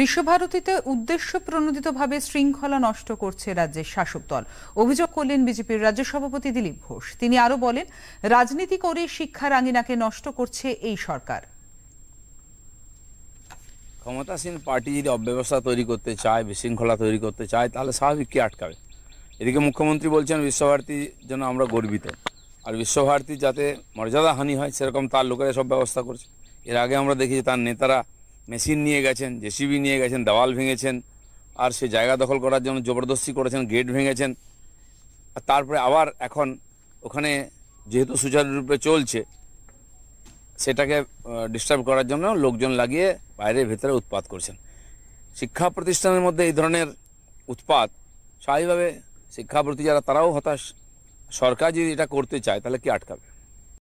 বিশ্বভারতীতে উদ্দেশ্য প্রণোদিতভাবে শৃঙ্খলা নষ্ট করছে রাজ্যের শাসক দল অভিযোগ করলেন বিজেপির রাজ্য সভাপতি দিলীপ ঘোষ তিনি আরও বলেন রাজনীতি করে শিক্ষার আঙিনাকে নষ্ট করছে এই সরকার ক্ষমতাসীন পার্টি যদি অব্যবস্থা তৈরি করতে চায় বিশৃঙ্খলা তৈরি করতে চায় তাহলে স্বাভাবিক কি আটকাবে এদিকে মুখ্যমন্ত্রী বলছেন বিশ্বভারতী যেন আমরা গর্বিত আর বিশ্বভারতীর যাতে মর্যাদা হানি হয় সেরকম তার লোকেরা সব ব্যবস্থা করছে এর আগে আমরা দেখি তার নেতারা মেশিন নিয়ে গেছেন জেসিবি নিয়ে গেছেন দেওয়াল ভেঙেছেন আর সে জায়গা দখল করার জন্য জবরদস্তি করেছেন গেট ভেঙেছেন আর তারপরে আবার এখন ওখানে যেহেতু সুচারুরূপে চলছে সেটাকে ডিস্টার্ব করার জন্য লোকজন লাগিয়ে বাইরে ভেতরে উৎপাত করছেন শিক্ষা প্রতিষ্ঠানের মধ্যে এই ধরনের উৎপাত স্বাভাবিকভাবে শিক্ষাপ্রতি যারা তারাও হতাশ সরকার যদি এটা করতে চায় তাহলে কি আটকাবে